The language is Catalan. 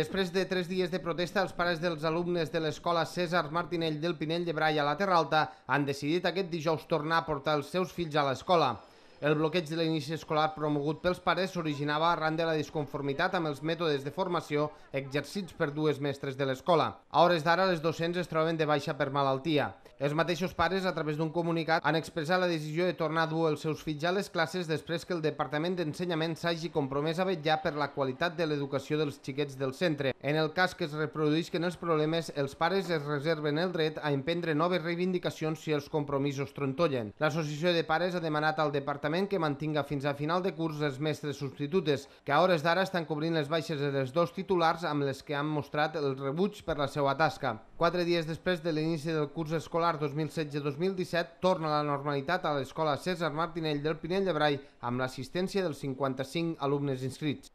Després de tres dies de protesta, els pares dels alumnes de l'escola César Martinell del Pinell de Braia a la Terra Alta han decidit aquest dijous tornar a portar els seus fills a l'escola. El bloqueig de l'inici escolar promogut pels pares s'originava arran de la disconformitat amb els mètodes de formació exercits per dues mestres de l'escola. A hores d'ara, les docents es troben de baixa per malaltia. Els mateixos pares, a través d'un comunicat, han expressat la decisió de tornar a dur els seus fills a les classes després que el Departament d'Ensenyament s'hagi compromès a vetllar per la qualitat de l'educació dels xiquets del centre. En el cas que es reproduïsquen els problemes, els pares es reserven el dret a emprendre noves reivindicacions si els compromisos trontollen. L'Associació de Pares ha demanat al Departament departament que mantinga fins a final de curs els mestres substitutes, que a hores d'ara estan cobrint les baixes de les dos titulars amb les que han mostrat el rebuig per la seva tasca. Quatre dies després de l'inici del curs escolar 2016-2017, torna la normalitat a l'escola César Martinell del Pinell de Brai amb l'assistència dels 55 alumnes inscrits.